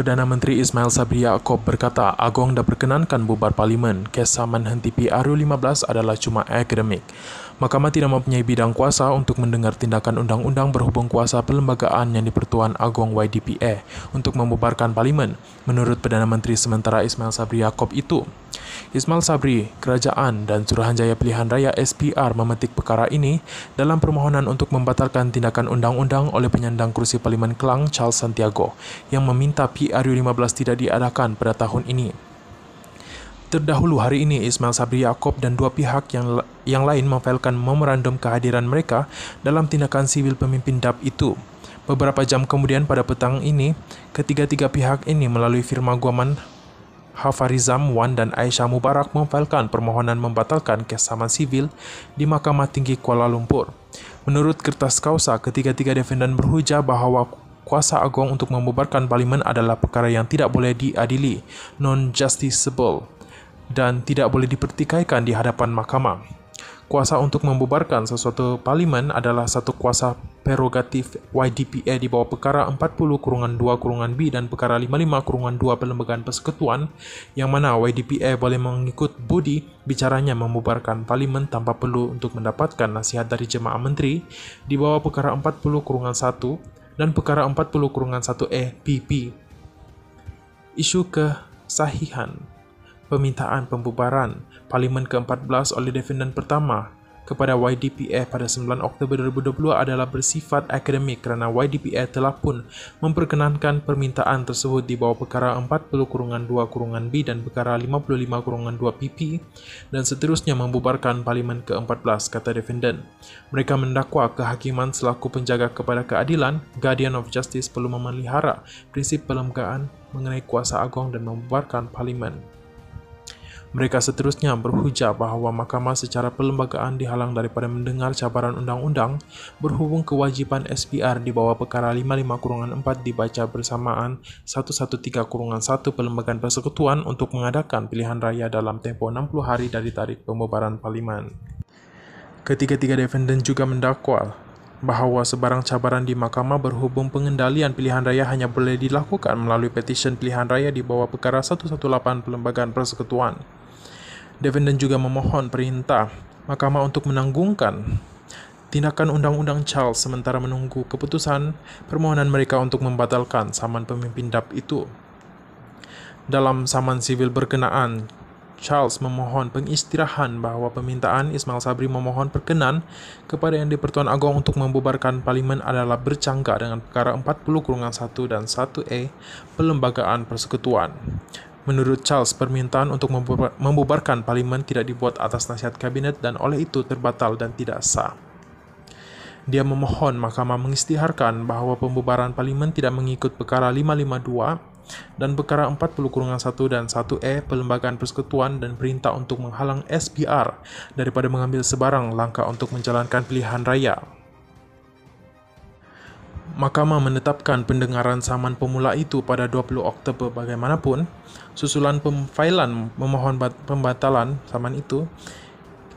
Perdana Menteri Ismail Sabri Yaakob berkata Agong dah perkenankan bubar parlimen. Kes saman henti PRU15 adalah cuma akademik. Mahkamah tidak mempunyai bidang kuasa untuk mendengar tindakan undang-undang berhubung kuasa perlembagaan yang dipertuan Agong YDPA untuk membubarkan parlimen, menurut Perdana Menteri sementara Ismail Sabri Yaakob itu. Ismail Sabri, Kerajaan, dan Suruhanjaya Pilihan Raya SPR memetik perkara ini dalam permohonan untuk membatalkan tindakan undang-undang oleh penyandang kursi Parlimen Kelang Charles Santiago yang meminta PRU15 tidak diadakan pada tahun ini. Terdahulu hari ini, Ismail Sabri Yaakob dan dua pihak yang, yang lain memfailkan memorandum kehadiran mereka dalam tindakan sivil pemimpin DAP itu. Beberapa jam kemudian pada petang ini, ketiga-tiga pihak ini melalui firma Guaman Hafarizam Wan dan Aisyah Mubarak memfailkan permohonan membatalkan kesamaan sivil di Mahkamah Tinggi Kuala Lumpur. Menurut kertas kausa, ketiga-tiga defendan berhujah bahwa kuasa agung untuk membubarkan parlimen adalah perkara yang tidak boleh diadili, non-justiciable, dan tidak boleh dipertikaikan di hadapan mahkamah. Kuasa untuk membubarkan sesuatu parlimen adalah satu kuasa prerogatif YDPA di bawah perkara 40 kurungan 2 kurungan B dan perkara 55 kurungan 2 Perlembagaan Persekutuan yang mana YDPA boleh mengikut budi bicaranya membubarkan parlimen tanpa perlu untuk mendapatkan nasihat dari jemaah menteri di bawah perkara 40 kurungan 1 dan perkara 40 kurungan 1 E PP. Isu kesahihan permintaan pembubaran Parlimen ke-14 oleh Defendant Pertama kepada YDPR pada 9 Oktober 2020 adalah bersifat akademik kerana YDPR telah pun memperkenankan permintaan tersebut di bawah perkara 40-2-B dan perkara 55-2PP dan seterusnya membubarkan Parlimen ke-14, kata defendant. Mereka mendakwa kehakiman selaku penjaga kepada keadilan, Guardian of Justice perlu memelihara prinsip perlembagaan mengenai kuasa agong dan membubarkan Parlimen. Mereka seterusnya berhujah bahwa mahkamah secara perlembagaan dihalang daripada mendengar cabaran undang-undang berhubung kewajiban SPR di bawah perkara 55-4 dibaca bersamaan 113-1 Perlembagaan Persekutuan untuk mengadakan pilihan raya dalam tempo 60 hari dari tarikh pembubaran parlimen. Ketiga-tiga defenden juga mendakwa bahwa sebarang cabaran di mahkamah berhubung pengendalian pilihan raya hanya boleh dilakukan melalui petisyen pilihan raya di bawah perkara 118 Perlembagaan Persekutuan dan juga memohon perintah mahkamah untuk menanggungkan tindakan undang-undang Charles sementara menunggu keputusan permohonan mereka untuk membatalkan saman pemimpin DAP itu. Dalam saman sivil berkenaan, Charles memohon pengistirahan bahwa permintaan Ismail Sabri memohon perkenan kepada yang Dipertuan agung untuk membubarkan parlimen adalah bercanggah dengan perkara 40 1 dan 1E Pelembagaan Persekutuan. Menurut Charles, permintaan untuk membubarkan parlimen tidak dibuat atas nasihat kabinet dan oleh itu terbatal dan tidak sah. Dia memohon mahkamah mengistiharkan bahwa pembubaran parlimen tidak mengikut perkara 552 dan perkara 40 1 dan 1E Perlembagaan Persekutuan dan perintah untuk menghalang SBR daripada mengambil sebarang langkah untuk menjalankan pilihan raya mahkamah menetapkan pendengaran saman pemula itu pada 20 Oktober bagaimanapun, susulan pemfailan memohon pembatalan saman itu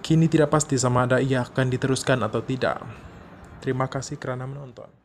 kini tidak pasti sama ada ia akan diteruskan atau tidak. Terima kasih kerana menonton.